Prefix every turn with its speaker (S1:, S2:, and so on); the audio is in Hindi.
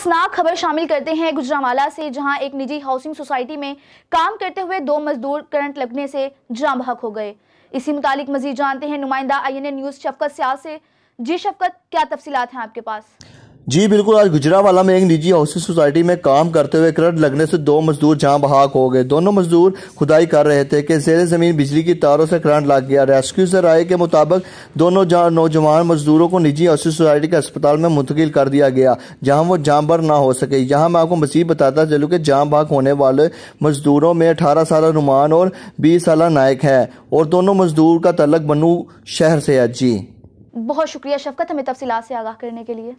S1: खौफनाक खबर शामिल करते हैं गुजरावाला से जहां एक निजी हाउसिंग सोसाइटी में काम करते हुए दो मजदूर करंट लगने से जाम बहक हो गए इसी मुतालिक मजीद जानते हैं नुमाइंदा आई एन ए न्यूज़ शफकत सियाल से जी शफकत क्या तफसीत हैं आपके पास
S2: जी बिल्कुल आज गुजरावाला में एक निजी हाउसिंग सोसाइटी में काम करते हुए करंट लगने से दो मजदूर जहां बहाक हो गए दोनों मजदूर खुदाई कर रहे थे कि जेर जमीन बिजली की तारों से करंट लग गया रेस्क्यू से राय के मुताबिक दोनों नौजवान मजदूरों को निजी हाउसिंग सोसाइटी के अस्पताल में मुंतकिल कर दिया गया जहाँ वो भर ना हो सके यहाँ मैं आपको मसीब बताता चलूँ कि जाम बहाक होने वाले मजदूरों में अठारह साल रुमान और बीस साल नायक है और दोनों मजदूर का तलक बनू शहर से है जी
S3: बहुत शुक्रिया शफकत हमें तफसी से आगाह करने के लिए